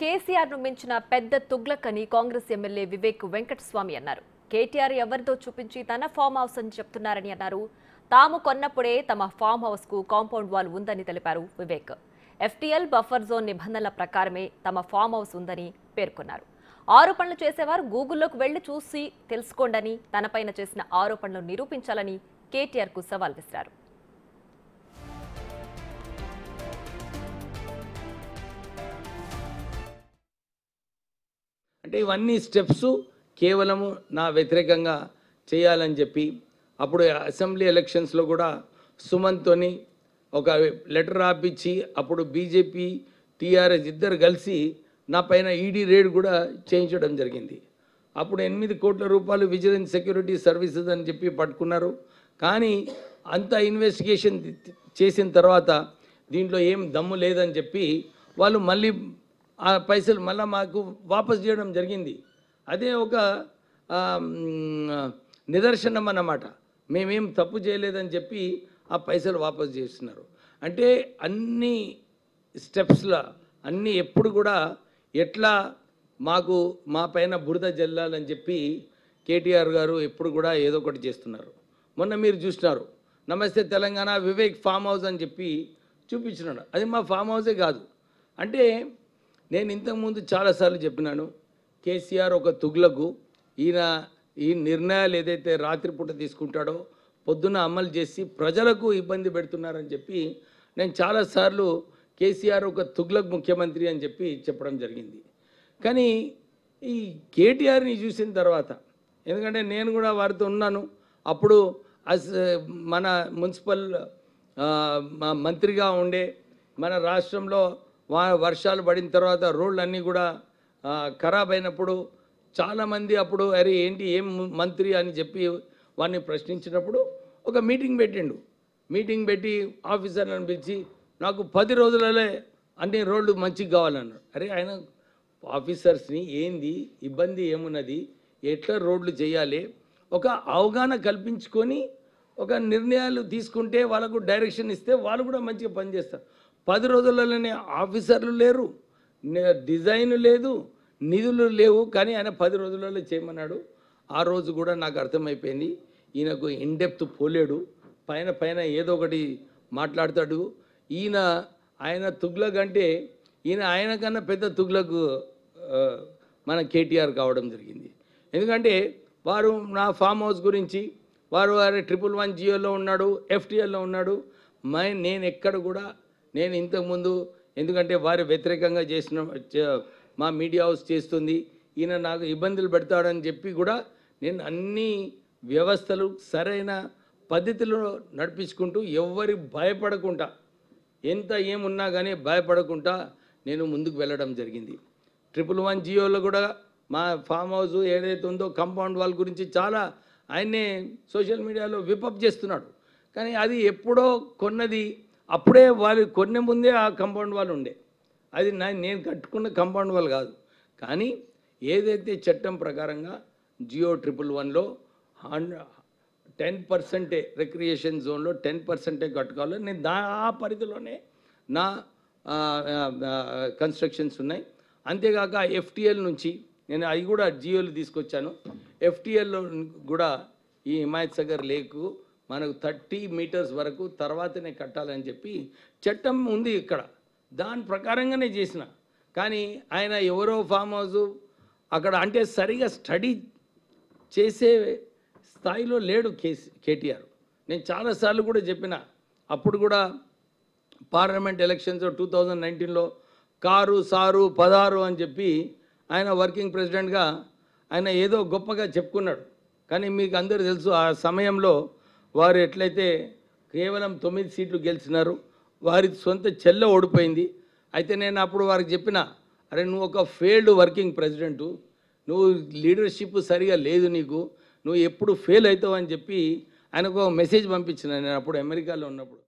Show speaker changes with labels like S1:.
S1: కేటీఆర్ ను మించిన పెద్ద తుగ్లక్ అని కాంగ్రెస్ ఎమ్మెల్యే వివేక్ వెంకటస్వామి అన్నారు కేటీఆర్ ఎవరితో చూపించి తన ఫామ్ హౌస్ అని చెప్తున్నారని అన్నారు తాము కొన్నప్పుడే తమ ఫామ్ హౌస్ కు కాంపౌండ్ వాల్ ఉందని తెలిపారు వివేక్ ఎఫ్టీఎల్ బఫర్ జోన్ నిబంధనల ప్రకారమే తమ ఫామ్ హౌస్ ఉందని పేర్కొన్నారు ఆరోపణలు చేసేవారు గూగుల్లోకి వెళ్లి చూసి తెలుసుకోండని తనపైన చేసిన ఆరోపణలు నిరూపించాలని కేటీఆర్ కు సవాల్ విసిరారు అంటే ఇవన్నీ స్టెప్స్ కేవలము నా వ్యతిరేకంగా చేయాలని చెప్పి అప్పుడు అసెంబ్లీ ఎలక్షన్స్లో కూడా సుమన్తోని ఒక లెటర్ రాపించి అప్పుడు బీజేపీ టీఆర్ఎస్ ఇద్దరు కలిసి నా పైన ఈడీ రేడ్ కూడా చేయించడం జరిగింది అప్పుడు ఎనిమిది కోట్ల రూపాయలు విజిలెన్స్ సెక్యూరిటీ సర్వీసెస్ అని చెప్పి పట్టుకున్నారు కానీ అంత ఇన్వెస్టిగేషన్ చేసిన తర్వాత దీంట్లో ఏం దమ్ము లేదని చెప్పి వాళ్ళు మళ్ళీ ఆ పైసలు మళ్ళీ మాకు వాపస్ చేయడం జరిగింది అదే ఒక నిదర్శనం అన్నమాట మేమేం తప్పు చేయలేదని చెప్పి ఆ పైసలు వాపస్ చేస్తున్నారు అంటే అన్ని స్టెప్స్లో అన్నీ ఎప్పుడు కూడా ఎట్లా మాకు మా పైన బురద జల్లాలని చెప్పి కేటీఆర్ గారు ఎప్పుడు కూడా ఏదో ఒకటి చేస్తున్నారు మొన్న మీరు చూసినారు నమస్తే తెలంగాణ వివేక్ ఫామ్ హౌస్ అని చెప్పి చూపించినాడు అది మా ఫామ్ హౌసే కాదు అంటే నేను ఇంతకుముందు చాలాసార్లు చెప్పినాను కేసీఆర్ ఒక తుగ్లకు ఈయన ఈ నిర్ణయాలు ఏదైతే రాత్రిపూట తీసుకుంటాడో పొద్దున అమలు చేసి ప్రజలకు ఇబ్బంది పెడుతున్నారని చెప్పి నేను చాలాసార్లు కేసీఆర్ ఒక తుగ్లక్ ముఖ్యమంత్రి అని చెప్పి చెప్పడం జరిగింది కానీ ఈ కేటీఆర్ని చూసిన తర్వాత ఎందుకంటే నేను కూడా వారితో ఉన్నాను అప్పుడు అస్ మన మున్సిపల్ మంత్రిగా ఉండే మన రాష్ట్రంలో వా వర్షాలు పడిన తర్వాత రోడ్లన్నీ కూడా ఖరాబ్ అయినప్పుడు చాలామంది అప్పుడు అరే ఏంటి ఏం మంత్రి అని చెప్పి వారిని ప్రశ్నించినప్పుడు ఒక మీటింగ్ పెట్టిండు మీటింగ్ పెట్టి ఆఫీసర్లను పిలిచి నాకు పది రోజులలో అన్ని రోడ్లు మంచిగా కావాలన్నాడు అరే ఆయన ఆఫీసర్స్ని ఏంది ఇబ్బంది ఏమున్నది ఎట్లా రోడ్లు చేయాలి ఒక అవగాహన కల్పించుకొని ఒక నిర్ణయాలు తీసుకుంటే వాళ్ళకు డైరెక్షన్ ఇస్తే వాళ్ళు కూడా మంచిగా పనిచేస్తారు పది రోజులలోనే ఆఫీసర్లు లేరు డిజైన్ లేదు నిధులు లేవు కానీ ఆయన పది రోజులలో చేయమన్నాడు ఆ రోజు కూడా నాకు అర్థమైపోయింది ఈయనకు ఇన్డెప్త్ పోలేడు పైన పైన ఏదో ఒకటి మాట్లాడతాడు ఈయన ఆయన తుగ్లక్ అంటే ఈయన ఆయన కన్నా పెద్ద తుగ్లకు మన కేటీఆర్ కావడం జరిగింది ఎందుకంటే వారు నా ఫామ్ హౌస్ గురించి వారు వారి ట్రిపుల్ వన్ జియోలో ఉన్నాడు ఎఫ్టీఎల్లో ఉన్నాడు మై నేను ఎక్కడ కూడా నేను ఇంతకుముందు ఎందుకంటే వారి వ్యతిరేకంగా చేసిన మా మీడియా హౌస్ చేస్తుంది ఈయన నాకు ఇబ్బందులు పెడతాడని చెప్పి కూడా నేను అన్ని వ్యవస్థలు సరైన పద్ధతిలో నడిపించుకుంటూ ఎవ్వరి భయపడకుండా ఎంత ఏమున్నా కానీ భయపడకుండా నేను ముందుకు వెళ్ళడం జరిగింది ట్రిపుల్ వన్ జియోలో కూడా మా ఫామ్ హౌస్ ఏదైతే ఉందో కంపౌండ్ వాల్ గురించి చాలా ఆయన్నే సోషల్ మీడియాలో విపప్ చేస్తున్నాడు కానీ అది ఎప్పుడో కొన్నది అప్పుడే వాళ్ళు కొన్ని ముందే ఆ కంపౌండ్ వాళ్ళు ఉండే అది నా నేను కట్టుకున్న కంపౌండ్ వాళ్ళు కాదు కానీ ఏదైతే చట్టం ప్రకారంగా జియో ట్రిపుల్ వన్లో హండ్రెడ్ టెన్ పర్సెంటే రిక్రియేషన్ జోన్లో టెన్ పర్సెంటే కట్టుకోవాలి నేను దా ఆ పరిధిలోనే నా కన్స్ట్రక్షన్స్ ఉన్నాయి అంతేకాక ఎఫ్టీఎల్ నుంచి నేను అవి కూడా జియోలు తీసుకొచ్చాను ఎఫ్టీఎల్లో కూడా ఈ హిమాయత్ సగర్ లేకు మనకు థర్టీ మీటర్స్ వరకు తర్వాతనే కట్టాలని చెప్పి చట్టం ఉంది ఇక్కడ దాని ప్రకారంగానే చేసిన కానీ ఆయన ఎవరో ఫామ్ హౌస్ అక్కడ అంటే సరిగా స్టడీ చేసే స్థాయిలో లేడు కేసీ కేటీఆర్ నేను చాలాసార్లు కూడా చెప్పిన అప్పుడు కూడా పార్లమెంట్ ఎలక్షన్స్ టూ థౌజండ్ నైన్టీన్లో కారు సారు పదారు అని చెప్పి ఆయన వర్కింగ్ ప్రెసిడెంట్గా ఆయన ఏదో గొప్పగా చెప్పుకున్నాడు కానీ మీకు అందరూ తెలుసు ఆ సమయంలో వారు ఎట్లయితే కేవలం తొమ్మిది సీట్లు గెలిచినారు వారి సొంత చెల్ల ఓడిపోయింది అయితే నేను అప్పుడు వారికి చెప్పిన అరే నువ్వు ఒక ఫెయిల్డ్ వర్కింగ్ ప్రెసిడెంటు నువ్వు లీడర్షిప్ సరిగా లేదు నీకు నువ్వు ఎప్పుడు ఫెయిల్ అవుతావు అని చెప్పి ఆయనకు ఒక మెసేజ్ పంపించిన నేను అప్పుడు అమెరికాలో ఉన్నప్పుడు